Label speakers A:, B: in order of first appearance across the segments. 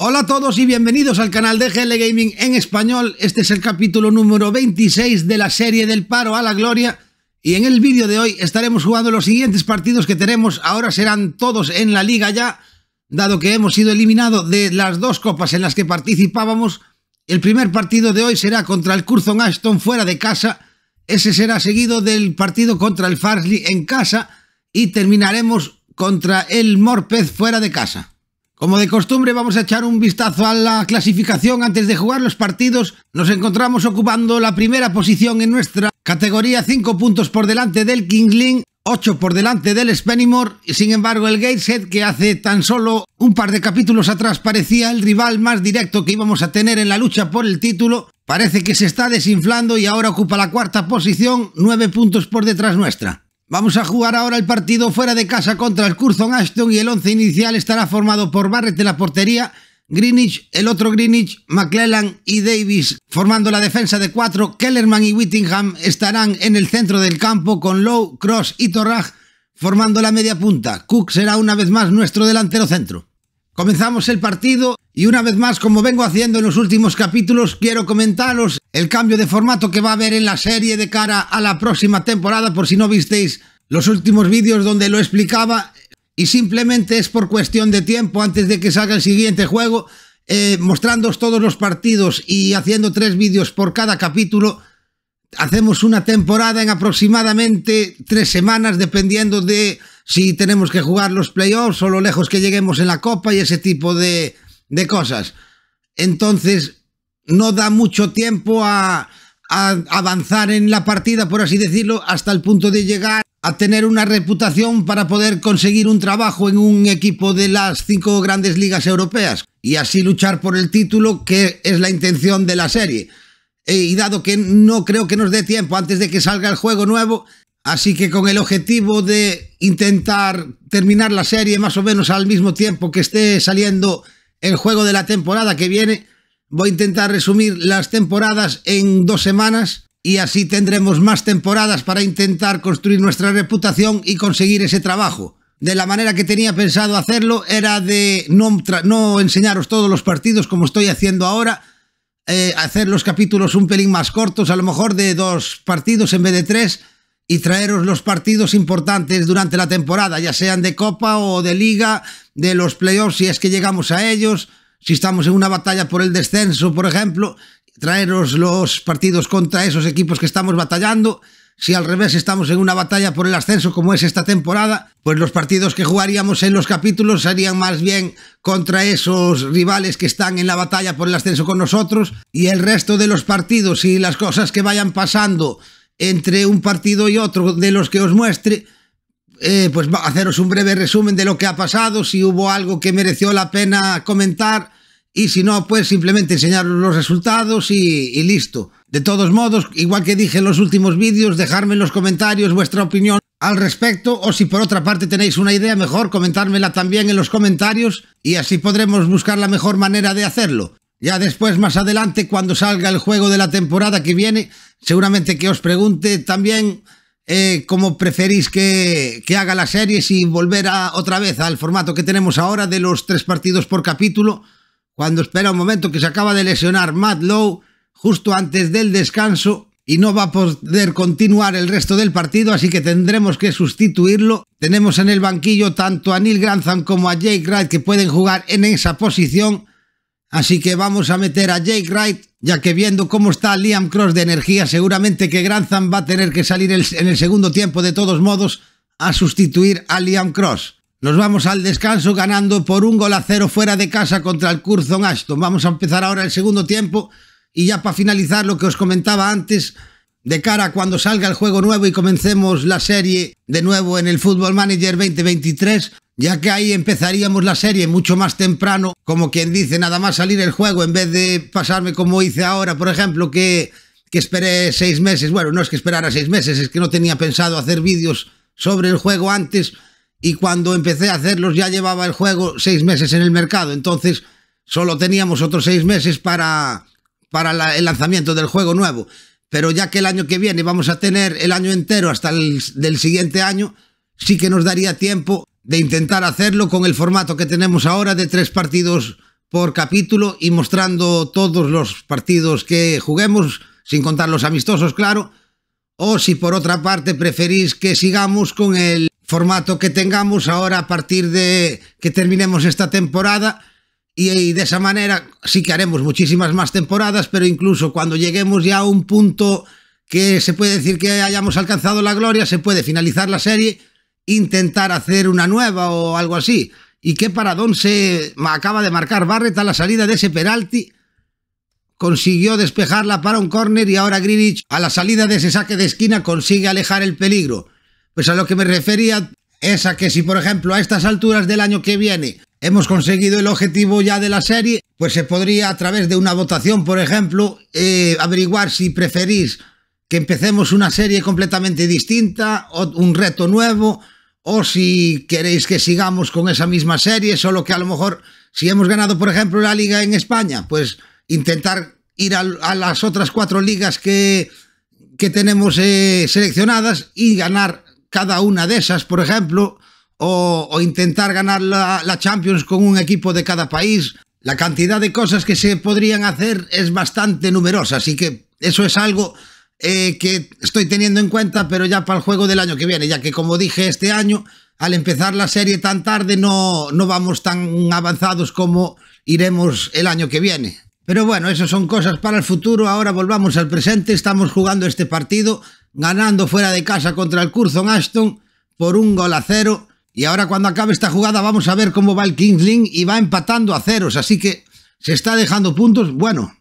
A: Hola a todos y bienvenidos al canal de GL Gaming en español. Este es el capítulo número 26 de la serie del paro a la gloria. Y en el vídeo de hoy estaremos jugando los siguientes partidos que tenemos. Ahora serán todos en la liga ya, dado que hemos sido eliminados de las dos copas en las que participábamos. El primer partido de hoy será contra el Curzon Ashton fuera de casa. Ese será seguido del partido contra el Farsley en casa. Y terminaremos contra el Morpeth fuera de casa. Como de costumbre vamos a echar un vistazo a la clasificación antes de jugar los partidos. Nos encontramos ocupando la primera posición en nuestra categoría, 5 puntos por delante del Kingling, 8 por delante del Spenimore y sin embargo el Gateshead que hace tan solo un par de capítulos atrás parecía el rival más directo que íbamos a tener en la lucha por el título, parece que se está desinflando y ahora ocupa la cuarta posición, 9 puntos por detrás nuestra. Vamos a jugar ahora el partido fuera de casa contra el Curzon Ashton y el once inicial estará formado por Barrett en la portería, Greenwich, el otro Greenwich, McClellan y Davis formando la defensa de cuatro, Kellerman y Whittingham estarán en el centro del campo con Lowe, Cross y Torraj formando la media punta. Cook será una vez más nuestro delantero centro. Comenzamos el partido y una vez más, como vengo haciendo en los últimos capítulos, quiero comentaros el cambio de formato que va a haber en la serie de cara a la próxima temporada, por si no visteis los últimos vídeos donde lo explicaba. Y simplemente es por cuestión de tiempo antes de que salga el siguiente juego, eh, mostrándoos todos los partidos y haciendo tres vídeos por cada capítulo. Hacemos una temporada en aproximadamente tres semanas, dependiendo de si tenemos que jugar los playoffs o lo lejos que lleguemos en la Copa y ese tipo de, cosas. Entonces, no da mucho tiempo a avanzar en la partida, por así decirlo, hasta el punto de llegar a tener una reputación para poder conseguir un trabajo en un equipo de las cinco grandes ligas europeas y así luchar por el título que es la intención de la serie. Eh, y dado que no creo que nos dé tiempo antes de que salga el juego nuevo, Así que con el objetivo de intentar terminar la serie más o menos al mismo tiempo que esté saliendo el juego de la temporada que viene, voy a intentar resumir las temporadas en dos semanas y así tendremos más temporadas para intentar construir nuestra reputación y conseguir ese trabajo. De la manera que tenía pensado hacerlo era de no, no enseñaros todos los partidos como estoy haciendo ahora, eh, hacer los capítulos un pelín más cortos, a lo mejor de dos partidos en vez de tres, y traeros los partidos importantes durante la temporada, ya sean de Copa o de Liga, de los playoffs, si es que llegamos a ellos, si estamos en una batalla por el descenso, por ejemplo, traeros los partidos contra esos equipos que estamos batallando. Si al revés estamos en una batalla por el ascenso como es esta temporada, pues los partidos que jugaríamos en los capítulos serían más bien contra esos rivales que están en la batalla por el ascenso con nosotros y el resto de los partidos y las cosas que vayan pasando entre un partido y otro de los que os muestre, eh, pues haceros un breve resumen de lo que ha pasado, si hubo algo que mereció la pena comentar y si no, pues simplemente enseñaros los resultados y, y listo. De todos modos, igual que dije en los últimos vídeos, dejarme en los comentarios vuestra opinión al respecto o si por otra parte tenéis una idea mejor comentármela también en los comentarios y así podremos buscar la mejor manera de hacerlo. Ya después, más adelante, cuando salga el juego de la temporada que viene, seguramente que os pregunte también eh, cómo preferís que, que, haga la serie, si volver otra vez al formato que tenemos ahora de los tres partidos por capítulo, cuando espera un momento que se acaba de lesionar Matt Lowe justo antes del descanso y no va a poder continuar el resto del partido, así que tendremos que sustituirlo. Tenemos en el banquillo tanto a Neil Grantham como a Jake Wright que pueden jugar en esa posición. Así que vamos a meter a Jake Wright, ya que viendo cómo está Liam Cross de energía, seguramente que Grantham va a tener que salir en el segundo tiempo de todos modos a sustituir a Liam Cross. Nos vamos al descanso ganando por un gol a cero fuera de casa contra el Curzon Ashton. Vamos a empezar ahora el segundo tiempo y ya para finalizar lo que os comentaba antes, de cara cuando salga el juego nuevo y comencemos la serie de nuevo en el Football Manager 2023, ya que ahí empezaríamos la serie mucho más temprano, como quien dice, nada más salir el juego, en vez de pasarme como hice ahora, por ejemplo, que, que esperé seis meses, bueno, no es que esperara seis meses, es que no tenía pensado hacer vídeos sobre el juego antes y cuando empecé a hacerlos ya llevaba el juego seis meses en el mercado, entonces solo teníamos otros seis meses para, para el lanzamiento del juego nuevo. Pero ya que el año que viene vamos a tener el año entero hasta el del siguiente año, sí que nos daría tiempo de intentar hacerlo con el formato que tenemos ahora de tres partidos por capítulo y mostrando todos los partidos que juguemos, sin contar los amistosos, claro, o si por otra parte preferís que sigamos con el formato que tengamos ahora a partir de que terminemos esta temporada y, de esa manera sí que haremos muchísimas más temporadas, pero incluso cuando lleguemos ya a un punto que se puede decir que hayamos alcanzado la gloria, se puede finalizar la serie intentar hacer una nueva o algo así. Y qué paradón se acaba de marcar Barret a la salida de ese penalti. Consiguió despejarla para un córner y ahora Greenwich a la salida de ese saque de esquina consigue alejar el peligro. Pues a lo que me refería es a que si por ejemplo a estas alturas del año que viene hemos conseguido el objetivo ya de la serie, pues se podría a través de una votación por ejemplo eh, averiguar si preferís que empecemos una serie completamente distinta o un reto nuevo o si queréis que sigamos con esa misma serie, solo que a lo mejor si hemos ganado, por ejemplo, la liga en España, pues intentar ir a, las otras cuatro ligas que, que tenemos eh, seleccionadas y ganar cada una de esas, por ejemplo, o, intentar ganar la Champions con un equipo de cada país. La cantidad de cosas que se podrían hacer es bastante numerosa, así que eso es algo eh, que estoy teniendo en cuenta, pero ya para el juego del año que viene, ya que como dije este año, al empezar la serie tan tarde no, no vamos tan avanzados como iremos el año que viene. Pero bueno, esas son cosas para el futuro, ahora volvamos al presente, estamos jugando este partido, ganando fuera de casa contra el Curzon Ashton por un gol a cero, y ahora cuando acabe esta jugada vamos a ver cómo va el Kingsling y va empatando a ceros, así que se está dejando puntos, bueno,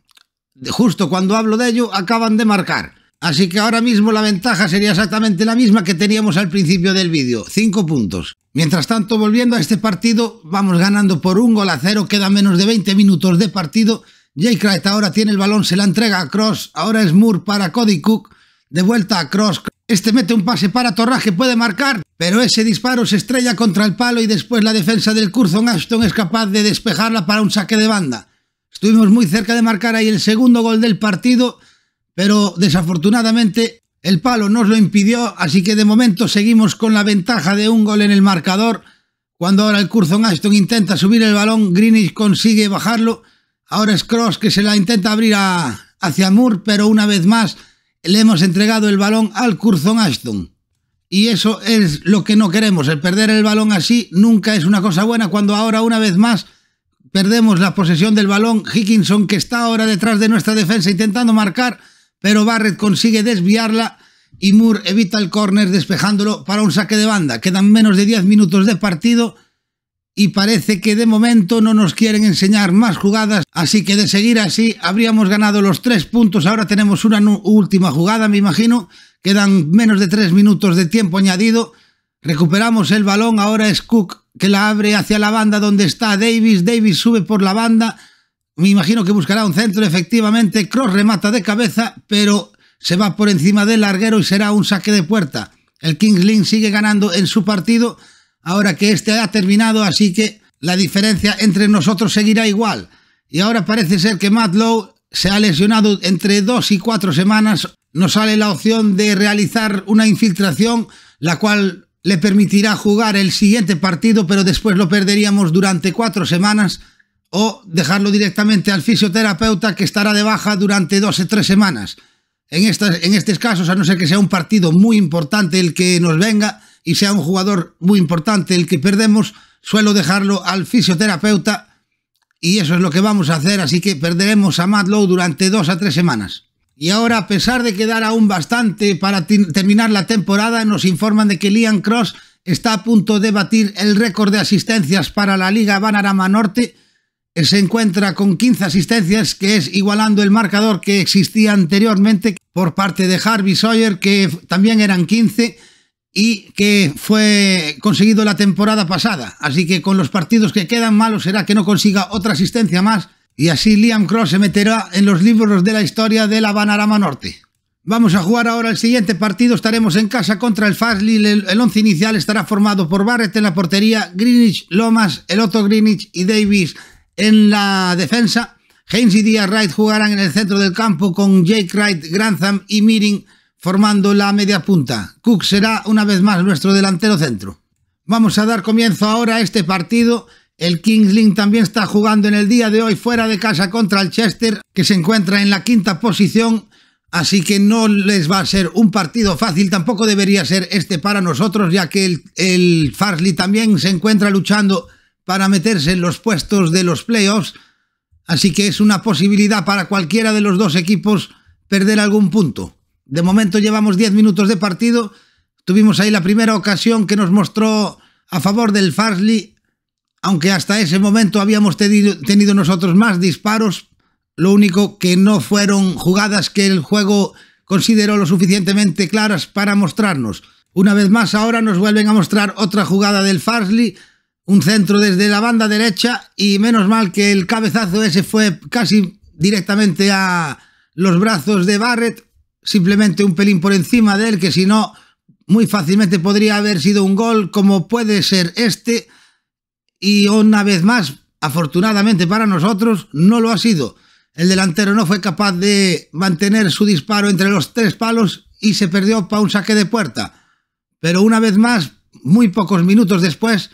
A: justo cuando hablo de ello acaban de marcar. Así que ahora mismo la ventaja sería exactamente la misma que teníamos al principio del vídeo, 5 puntos. Mientras tanto, volviendo a este partido, vamos ganando por un gol a cero, quedan menos de 20 minutos de partido. Jay Wright ahora tiene el balón, se la entrega a Cross, ahora es Moore para Cody Cook, de vuelta a Cross. Este mete un pase para Torraje, puede marcar, pero ese disparo se estrella contra el palo y después la defensa del Curzon Ashton es capaz de despejarla para un saque de banda. Estuvimos muy cerca de marcar ahí el segundo gol del partido, pero desafortunadamente el palo nos lo impidió, así que de momento seguimos con la ventaja de un gol en el marcador. Cuando ahora el Curzon Ashton intenta subir el balón, Greenwich consigue bajarlo. Ahora es Cross que se la intenta abrir hacia Moore, pero una vez más le hemos entregado el balón al Curzon Ashton. Y eso es lo que no queremos, el perder el balón así nunca es una cosa buena cuando ahora una vez más perdemos la posesión del balón. Hickinson que está ahora detrás de nuestra defensa intentando marcar pero Barrett consigue desviarla y Moore evita el corner despejándolo para un saque de banda. Quedan menos de 10 minutos de partido y parece que de momento no nos quieren enseñar más jugadas, así que de seguir así habríamos ganado los tres puntos. Ahora tenemos una última jugada, me imagino. Quedan menos de 3 minutos de tiempo añadido. Recuperamos el balón, ahora es Cook que la abre hacia la banda donde está Davis. Davis sube por la banda me imagino que buscará un centro, efectivamente. Cross remata de cabeza, pero se va por encima del larguero y será un saque de puerta. El Kings Lynn sigue ganando en su partido ahora que este ha terminado, así que la diferencia entre nosotros seguirá igual. Y ahora parece ser que Matlow se ha lesionado entre dos y cuatro semanas. Nos sale la opción de realizar una infiltración, la cual le permitirá jugar el siguiente partido, pero después lo perderíamos durante cuatro semanas o dejarlo directamente al fisioterapeuta que estará de baja durante dos o tres semanas. En, estas, en estos casos, a no ser que sea un partido muy importante el que nos venga y sea un jugador muy importante el que perdemos, suelo dejarlo al fisioterapeuta y eso es lo que vamos a hacer, así que perderemos a Madlow durante dos a tres semanas. Y ahora, a pesar de quedar aún bastante para terminar la temporada, nos informan de que Liam Cross está a punto de batir el récord de asistencias para la Liga Banarama Norte, se encuentra con 15 asistencias, que es igualando el marcador que existía anteriormente por parte de Harvey Sawyer, que también eran 15 y que fue conseguido la temporada pasada. Así que con los partidos que quedan malos será que no consiga otra asistencia más y así Liam Cross se meterá en los libros de la historia de la Banarama Norte. Vamos a jugar ahora el siguiente partido, estaremos en casa contra el Fasli, el, 11 inicial estará formado por Barrett en la portería, Greenwich, Lomas, el otro Greenwich y Davis en la defensa, Haynes y Díaz Wright jugarán en el centro del campo con Jake Wright, Grantham y Miring formando la media punta. Cook será una vez más nuestro delantero centro. Vamos a dar comienzo ahora a este partido. El Kingsling también está jugando en el día de hoy fuera de casa contra el Chester, que se encuentra en la quinta posición, así que no les va a ser un partido fácil, tampoco debería ser este para nosotros, ya que el, el Farsley también se encuentra luchando para meterse en los puestos de los playoffs, así que es una posibilidad para cualquiera de los dos equipos perder algún punto. De momento llevamos 10 minutos de partido, tuvimos ahí la primera ocasión que nos mostró a favor del Farsley, aunque hasta ese momento habíamos tenido, tenido nosotros más disparos, lo único que no fueron jugadas que el juego consideró lo suficientemente claras para mostrarnos. Una vez más ahora nos vuelven a mostrar otra jugada del Farsley, un centro desde la banda derecha y menos mal que el cabezazo ese fue casi directamente a los brazos de Barrett, simplemente un pelín por encima de él, que si no, muy fácilmente podría haber sido un gol como puede ser este. Y una vez más, afortunadamente para nosotros, no lo ha sido. El delantero no fue capaz de mantener su disparo entre los tres palos y se perdió para un saque de puerta. Pero una vez más, muy pocos minutos después,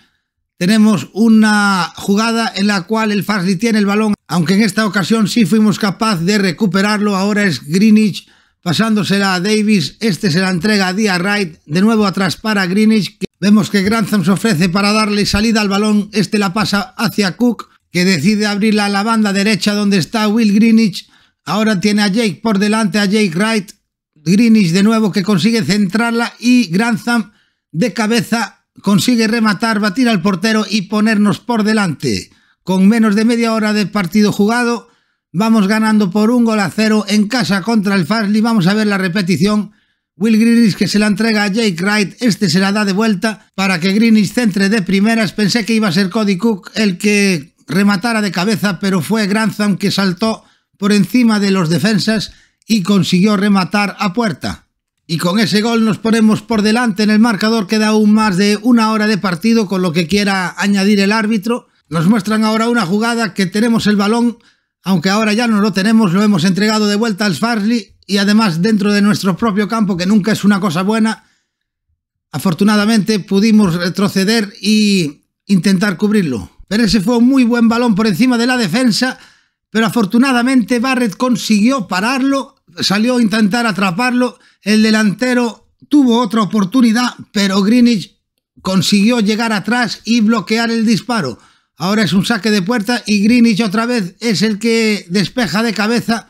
A: tenemos una jugada en la cual el Fasli tiene el balón, aunque en esta ocasión sí fuimos capaz de recuperarlo. Ahora es Greenwich pasándosela a Davis. Este se la entrega a Dia Wright. De nuevo atrás para Greenwich. Vemos que Grantham se ofrece para darle salida al balón. Este la pasa hacia Cook, que decide abrirla a la banda derecha donde está Will Greenwich. Ahora tiene a Jake por delante, a Jake Wright. Greenwich de nuevo que consigue centrarla y Grantham de cabeza consigue rematar, batir al portero y ponernos por delante. Con menos de media hora de partido jugado, vamos ganando por un gol a cero en casa contra el Fasli Vamos a ver la repetición. Will Greenwich que se la entrega a Jake Wright, este se la da de vuelta para que Greenwich centre de primeras. Pensé que iba a ser Cody Cook el que rematara de cabeza, pero fue Grantham que saltó por encima de los defensas y consiguió rematar a puerta. Y con ese gol nos ponemos por delante en el marcador, queda aún más de una hora de partido, con lo que quiera añadir el árbitro. Nos muestran ahora una jugada que tenemos el balón, aunque ahora ya no lo tenemos, lo hemos entregado de vuelta al Farsley. y además dentro de nuestro propio campo, que nunca es una cosa buena. Afortunadamente pudimos retroceder y intentar cubrirlo. Pero ese fue un muy buen balón por encima de la defensa, pero afortunadamente Barrett consiguió pararlo salió a intentar atraparlo. El delantero tuvo otra oportunidad, pero Greenwich consiguió llegar atrás y bloquear el disparo. Ahora es un saque de puerta y Greenwich otra vez es el que despeja de cabeza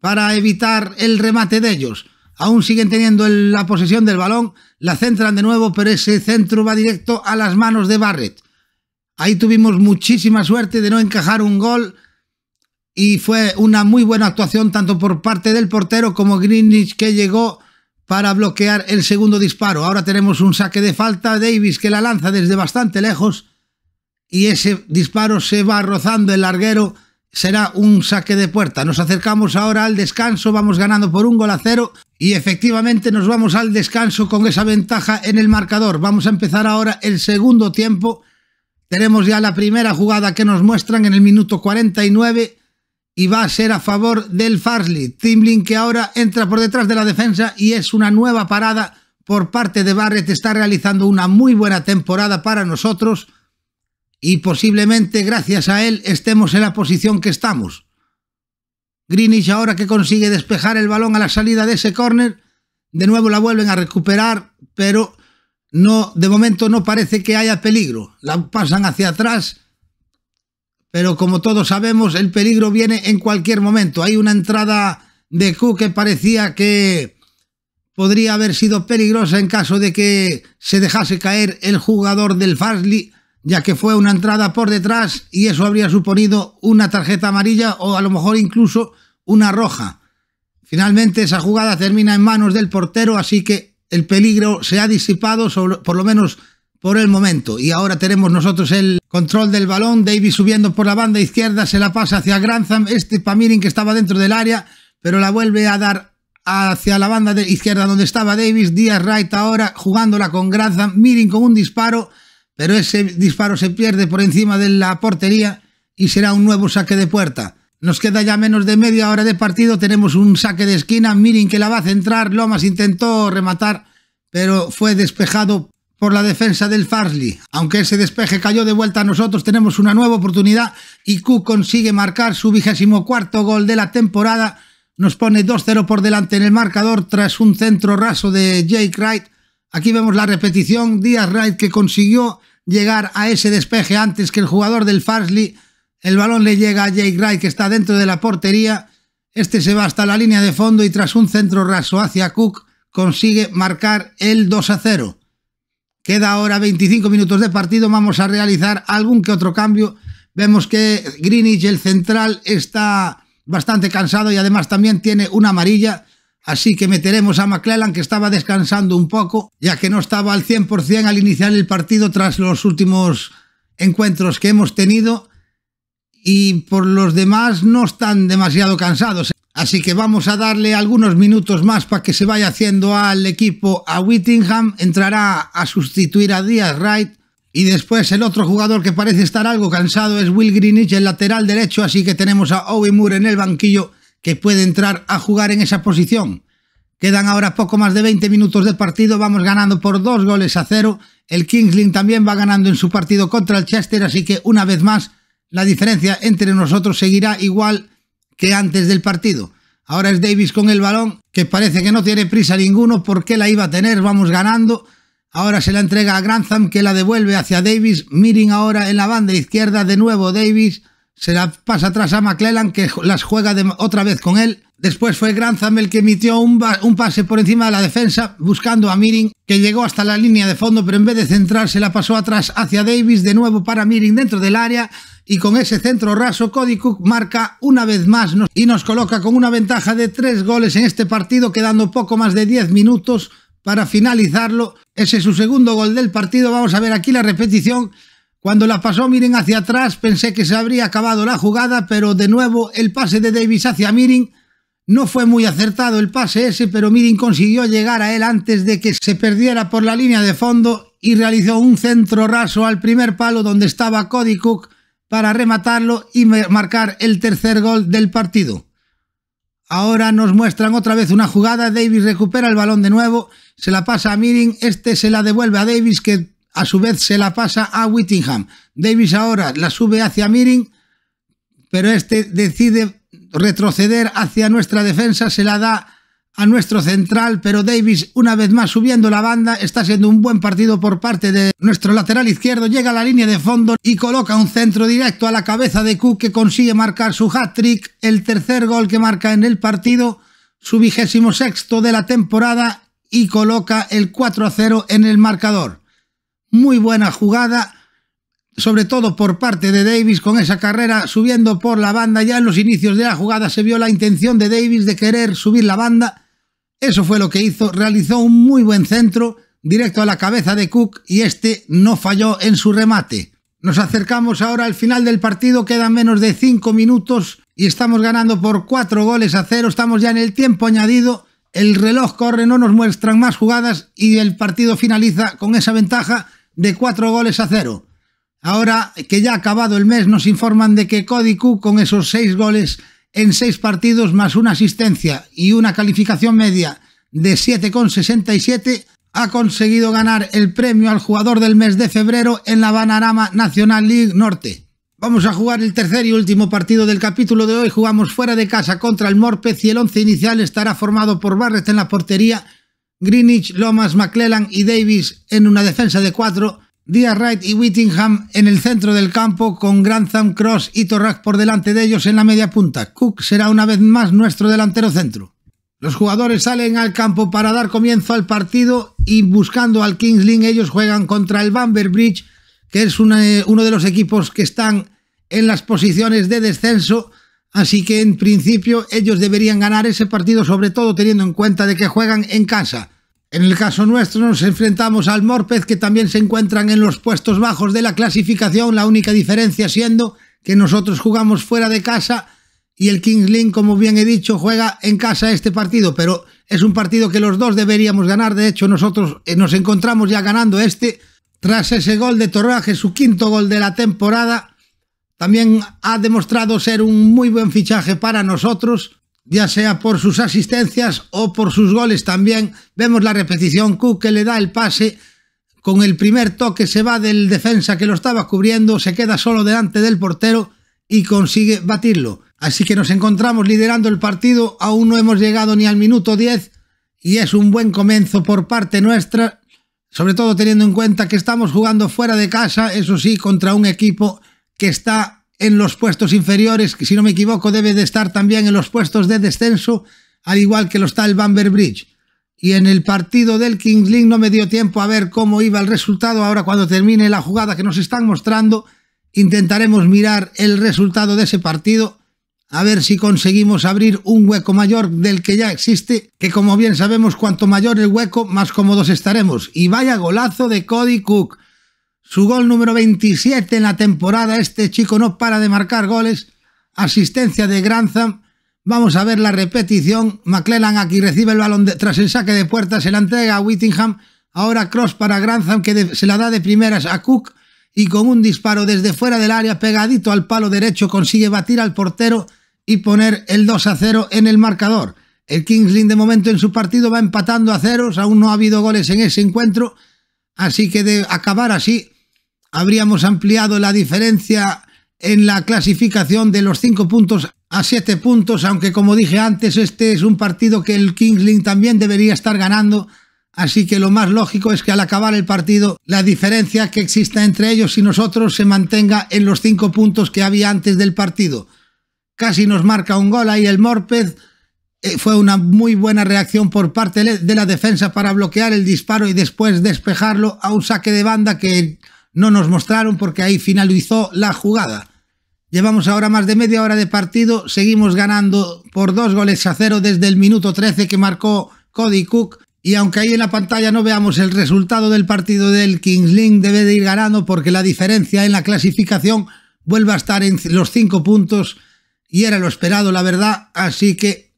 A: para evitar el remate de ellos. Aún siguen teniendo la posesión del balón, la centran de nuevo, pero ese centro va directo a las manos de Barrett. Ahí tuvimos muchísima suerte de no encajar un gol y fue una muy buena actuación tanto por parte del portero como Greenwich que llegó para bloquear el segundo disparo. Ahora tenemos un saque de falta, Davis que la lanza desde bastante lejos y ese disparo se va rozando el larguero, será un saque de puerta. Nos acercamos ahora al descanso, vamos ganando por un gol a cero y efectivamente nos vamos al descanso con esa ventaja en el marcador. Vamos a empezar ahora el segundo tiempo. Tenemos ya la primera jugada que nos muestran en el minuto 49 y va a ser a favor del Farsley. Timlin que ahora entra por detrás de la defensa y es una nueva parada por parte de Barrett. Está realizando una muy buena temporada para nosotros y posiblemente gracias a él estemos en la posición que estamos. Greenwich ahora que consigue despejar el balón a la salida de ese córner, de nuevo la vuelven a recuperar, pero no de momento no parece que haya peligro. La pasan hacia atrás pero como todos sabemos, el peligro viene en cualquier momento. Hay una entrada de Q que parecía que podría haber sido peligrosa en caso de que se dejase caer el jugador del Fasli, ya que fue una entrada por detrás y eso habría suponido una tarjeta amarilla o a lo mejor incluso una roja. Finalmente esa jugada termina en manos del portero, así que el peligro se ha disipado, por lo menos por el momento. Y ahora tenemos nosotros el control del balón. Davis subiendo por la banda izquierda, se la pasa hacia Grantham. Este Pamirin que estaba dentro del área, pero la vuelve a dar hacia la banda de izquierda donde estaba Davis. Díaz Wright ahora jugándola con Grantham. Mirin con un disparo, pero ese disparo se pierde por encima de la portería y será un nuevo saque de puerta. Nos queda ya menos de media hora de partido, tenemos un saque de esquina, Mirin que la va a centrar, Lomas intentó rematar, pero fue despejado por la defensa del Farsley. Aunque ese despeje cayó de vuelta a nosotros, tenemos una nueva oportunidad y Cook consigue marcar su vigésimo cuarto gol de la temporada. Nos pone 2-0 por delante en el marcador tras un centro raso de Jake Wright. Aquí vemos la repetición. Díaz Wright que consiguió llegar a ese despeje antes que el jugador del Farsley. El balón le llega a Jake Wright que está dentro de la portería. Este se va hasta la línea de fondo y tras un centro raso hacia Cook consigue marcar el 2 0. Queda ahora 25 minutos de partido, vamos a realizar algún que otro cambio. Vemos que Greenwich, el central, está bastante cansado y además también tiene una amarilla. Así que meteremos a McClellan que estaba descansando un poco, ya que no estaba al 100% al iniciar el partido tras los últimos encuentros que hemos tenido. Y por los demás no están demasiado cansados. Así que vamos a darle algunos minutos más para que se vaya haciendo al equipo. A Whittingham entrará a sustituir a Díaz Wright. Y después el otro jugador que parece estar algo cansado es Will Greenwich, el lateral derecho. Así que tenemos a Owen Moore en el banquillo que puede entrar a jugar en esa posición. Quedan ahora poco más de 20 minutos de partido. Vamos ganando por dos goles a cero. El Kingsling también va ganando en su partido contra el Chester. Así que una vez más la diferencia entre nosotros seguirá igual que antes del partido. Ahora es Davis con el balón, que parece que no tiene prisa ninguno porque la iba a tener, vamos ganando. Ahora se la entrega a Grantham que la devuelve hacia Davis. Miren ahora en la banda izquierda de nuevo Davis. Se la pasa atrás a McClellan que las juega otra vez con él. Después fue Gran el que emitió un, pase por encima de la defensa, buscando a Mirin, que llegó hasta la línea de fondo, pero en vez de centrarse la pasó atrás hacia Davis, de nuevo para Mirin dentro del área, y con ese centro raso Cody Cook marca una vez más y nos coloca con una ventaja de tres goles en este partido, quedando poco más de 10 minutos para finalizarlo. Ese es su segundo gol del partido, vamos a ver aquí la repetición. Cuando la pasó Mirin hacia atrás pensé que se habría acabado la jugada, pero de nuevo el pase de Davis hacia Mirin, no fue muy acertado el pase ese, pero Mirin consiguió llegar a él antes de que se perdiera por la línea de fondo y realizó un centro raso al primer palo donde estaba Cody Cook para rematarlo y marcar el tercer gol del partido. Ahora nos muestran otra vez una jugada, Davis recupera el balón de nuevo, se la pasa a Mirin, este se la devuelve a Davis que a su vez se la pasa a Whittingham. Davis ahora la sube hacia Mirin, pero este decide retroceder hacia nuestra defensa, se la da a nuestro central, pero Davis una vez más subiendo la banda, está siendo un buen partido por parte de nuestro lateral izquierdo, llega a la línea de fondo y coloca un centro directo a la cabeza de Cook que consigue marcar su hat-trick, el tercer gol que marca en el partido, su vigésimo sexto de la temporada y coloca el 4-0 en el marcador. Muy buena jugada, sobre todo por parte de Davis con esa carrera subiendo por la banda. Ya en los inicios de la jugada se vio la intención de Davis de querer subir la banda. Eso fue lo que hizo. Realizó un muy buen centro directo a la cabeza de Cook y este no falló en su remate. Nos acercamos ahora al final del partido, quedan menos de 5 minutos y estamos ganando por 4 goles a 0, estamos ya en el tiempo añadido, el reloj corre, no nos muestran más jugadas y el partido finaliza con esa ventaja de 4 goles a 0. Ahora que ya ha acabado el mes, nos informan de que Cody con esos seis goles en seis partidos más una asistencia y una calificación media de 7,67, ha conseguido ganar el premio al jugador del mes de febrero en la Banarama National League Norte. Vamos a jugar el tercer y último partido del capítulo de hoy. Jugamos fuera de casa contra el Morpeth y el once inicial estará formado por Barrett en la portería, Greenwich, Lomas, McClellan y Davis en una defensa de cuatro Dia Wright y Whittingham en el centro del campo con Grantham, Cross y Torrac por delante de ellos en la media punta. Cook será una vez más nuestro delantero centro. Los jugadores salen al campo para dar comienzo al partido y buscando al Kingsling ellos juegan contra el Bamber Bridge, que es uno de los equipos que están en las posiciones de descenso, así que en principio ellos deberían ganar ese partido, sobre todo teniendo en cuenta de que juegan en casa. En el caso nuestro nos enfrentamos al Morpez que también se encuentran en los puestos bajos de la clasificación, la única diferencia siendo que nosotros jugamos fuera de casa y el Kings como bien he dicho, juega en casa este partido, pero es un partido que los dos deberíamos ganar, de hecho nosotros eh, nos encontramos ya ganando este tras ese gol de Torraje, su quinto gol de la temporada. También ha demostrado ser un muy buen fichaje para nosotros ya sea por sus asistencias o por sus goles también. Vemos la repetición, Q que le da el pase, con el primer toque se va del defensa que lo estaba cubriendo, se queda solo delante del portero y consigue batirlo. Así que nos encontramos liderando el partido, aún no hemos llegado ni al minuto 10 y es un buen comienzo por parte nuestra, sobre todo teniendo en cuenta que estamos jugando fuera de casa, eso sí, contra un equipo que está en los puestos inferiores, que si no me equivoco debe de estar también en los puestos de descenso, al igual que lo está el Bamber Bridge. Y en el partido del Kings League no me dio tiempo a ver cómo iba el resultado. Ahora cuando termine la jugada que nos están mostrando, intentaremos mirar el resultado de ese partido, a ver si conseguimos abrir un hueco mayor del que ya existe, que como bien sabemos, cuanto mayor el hueco, más cómodos estaremos. Y vaya golazo de Cody Cook. Su gol número 27 en la temporada, este chico no para de marcar goles. Asistencia de Grantham. Vamos a ver la repetición. McClellan aquí recibe el balón tras el saque de puerta, se la entrega a Whittingham. Ahora cross para Grantham que se la da de primeras a Cook y con un disparo desde fuera del área pegadito al palo derecho consigue batir al portero y poner el 2 a 0 en el marcador. El Kingsling de momento en su partido va empatando a ceros, aún no ha habido goles en ese encuentro, así que de acabar así habríamos ampliado la diferencia en la clasificación de los 5 puntos a 7 puntos, aunque como dije antes, este es un partido que el Kingsling también debería estar ganando, así que lo más lógico es que al acabar el partido la diferencia que exista entre ellos y nosotros se mantenga en los 5 puntos que había antes del partido. Casi nos marca un gol ahí el Morpez, eh, fue una muy buena reacción por parte de la defensa para bloquear el disparo y después despejarlo a un saque de banda que no nos mostraron porque ahí finalizó la jugada. Llevamos ahora más de media hora de partido, seguimos ganando por dos goles a cero desde el minuto 13 que marcó Cody Cook y aunque ahí en la pantalla no veamos el resultado del partido del Kingsling, debe de ir ganando porque la diferencia en la clasificación vuelve a estar en los cinco puntos y era lo esperado, la verdad, así que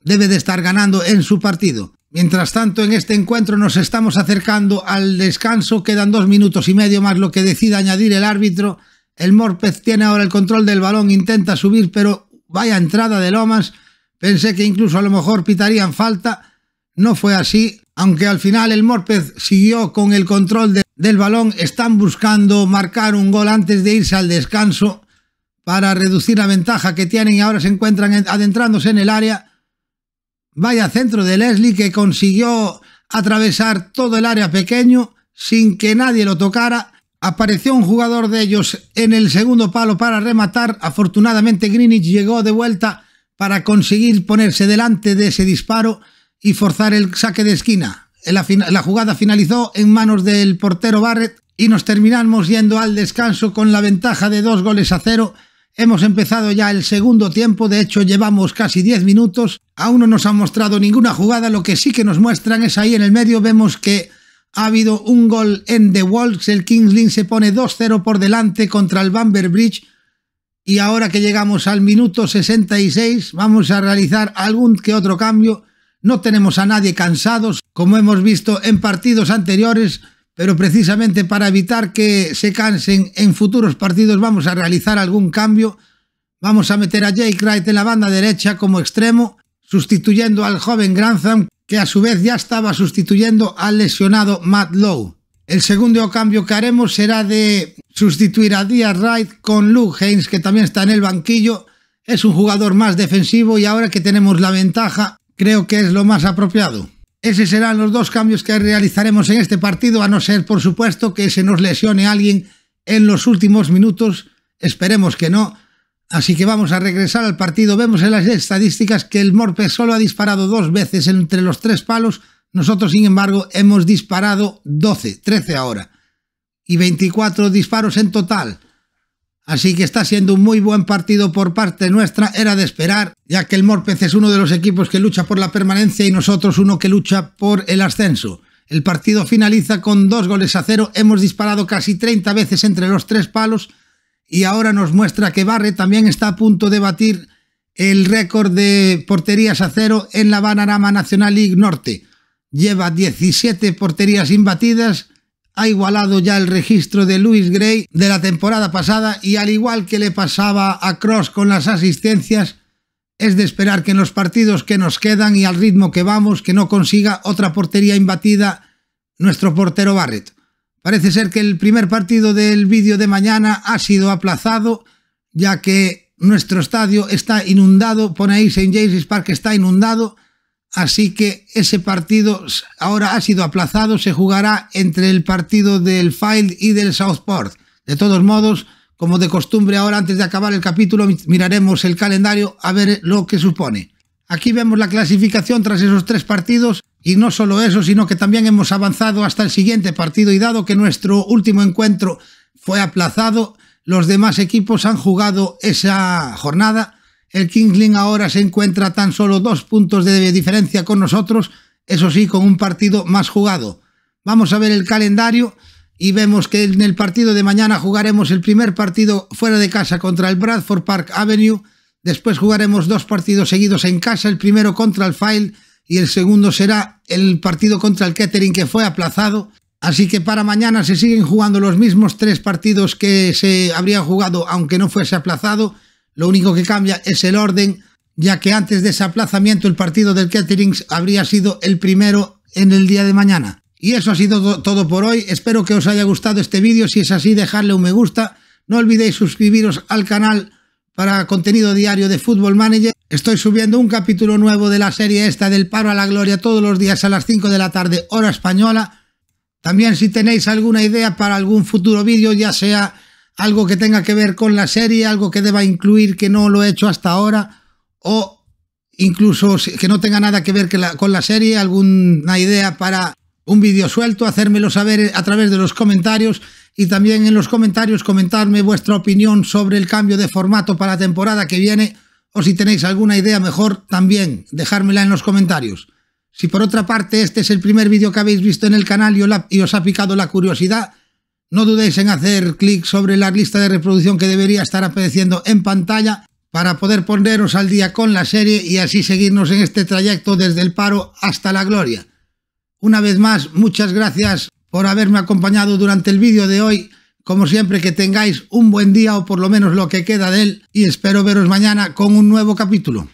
A: debe de estar ganando en su partido. Mientras tanto, en este encuentro nos estamos acercando al descanso, quedan dos minutos y medio más lo que decida añadir el árbitro. El Morpez tiene ahora el control del balón, intenta subir, pero vaya entrada de Lomas. Pensé que incluso a lo mejor pitarían falta. No fue así, aunque al final el Morpez siguió con el control del balón. Están buscando marcar un gol antes de irse al descanso para reducir la ventaja que tienen y ahora se encuentran adentrándose en el área Vaya centro de Leslie que consiguió atravesar todo el área pequeño sin que nadie lo tocara. Apareció un jugador de ellos en el segundo palo para rematar. Afortunadamente Greenwich llegó de vuelta para conseguir ponerse delante de ese disparo y forzar el saque de esquina. La, la jugada finalizó en manos del portero Barrett y nos terminamos yendo al descanso con la ventaja de dos goles a cero Hemos empezado ya el segundo tiempo, de hecho llevamos casi 10 minutos, aún no nos han mostrado ninguna jugada, lo que sí que nos muestran es ahí en el medio, vemos que ha habido un gol en The Wolves. el Kingsling se pone 2-0 por delante contra el Bamber Bridge y ahora que llegamos al minuto 66 vamos a realizar algún que otro cambio, no tenemos a nadie cansados como hemos visto en partidos anteriores, pero precisamente para evitar que se cansen en futuros partidos vamos a realizar algún cambio. Vamos a meter a Jake Wright en la banda derecha como extremo, sustituyendo al joven Grantham, que a su vez ya estaba sustituyendo al lesionado Matt Lowe. El segundo cambio que haremos será de sustituir a Díaz Wright con Luke Haynes, que también está en el banquillo. Es un jugador más defensivo y ahora que tenemos la ventaja, creo que es lo más apropiado. Esos serán los dos cambios que realizaremos en este partido, a no ser, por supuesto, que se nos lesione alguien en los últimos minutos. Esperemos que no. Así que vamos a regresar al partido. Vemos en las estadísticas que el Morpe solo ha disparado dos veces entre los tres palos. Nosotros, sin embargo, hemos disparado 12, 13 ahora. Y 24 disparos en total. Así que está siendo un muy buen partido por parte nuestra, era de esperar, ya que el Morpez es uno de los equipos que lucha por la permanencia y nosotros uno que lucha por el ascenso. El partido finaliza con dos goles a cero, hemos disparado casi 30 veces entre los tres palos y ahora nos muestra que Barre también está a punto de batir el récord de porterías a cero en la Banarama National League Norte. Lleva 17 porterías imbatidas ha igualado ya el registro de Luis Gray de la temporada pasada y al igual que le pasaba a Cross con las asistencias, es de esperar que en los partidos que nos quedan y al ritmo que vamos, que no consiga otra portería imbatida nuestro portero Barrett. Parece ser que el primer partido del vídeo de mañana ha sido aplazado, ya que nuestro estadio está inundado, pone ahí St. James's Park está inundado Así que ese partido ahora ha sido aplazado, se jugará entre el partido del Field y del Southport. De todos modos, como de costumbre ahora antes de acabar el capítulo miraremos el calendario a ver lo que supone. Aquí vemos la clasificación tras esos tres partidos y no solo eso, sino que también hemos avanzado hasta el siguiente partido y dado que nuestro último encuentro fue aplazado, los demás equipos han jugado esa jornada el Kingling ahora se encuentra tan solo dos puntos de diferencia con nosotros, eso sí, con un partido más jugado. Vamos a ver el calendario y vemos que en el partido de mañana jugaremos el primer partido fuera de casa contra el Bradford Park Avenue, después jugaremos dos partidos seguidos en casa, el primero contra el File y el segundo será el partido contra el Kettering que fue aplazado. Así que para mañana se siguen jugando los mismos tres partidos que se habrían jugado aunque no fuese aplazado lo único que cambia es el orden, ya que antes de ese aplazamiento el partido del Ketterings habría sido el primero en el día de mañana. Y eso ha sido todo por hoy. Espero que os haya gustado este vídeo. Si es así, dejadle un me gusta. No olvidéis suscribiros al canal para contenido diario de Football Manager. Estoy subiendo un capítulo nuevo de la serie esta del paro a la gloria todos los días a las 5 de la tarde, hora española. También si tenéis alguna idea para algún futuro vídeo, ya sea algo que tenga que ver con la serie, algo que deba incluir que no lo he hecho hasta ahora, o incluso que no tenga nada que ver con la serie, alguna idea para un vídeo suelto, hacérmelo saber a través de los comentarios y también en los comentarios comentarme vuestra opinión sobre el cambio de formato para la temporada que viene o si tenéis alguna idea mejor también dejármela en los comentarios. Si por otra parte este es el primer vídeo que habéis visto en el canal y os ha picado la curiosidad, no dudéis en hacer clic sobre la lista de reproducción que debería estar apareciendo en pantalla para poder poneros al día con la serie y así seguirnos en este trayecto desde el paro hasta la gloria. Una vez más, muchas gracias por haberme acompañado durante el vídeo de hoy. Como siempre, que tengáis un buen día o por lo menos lo que queda de él y espero veros mañana con un nuevo capítulo.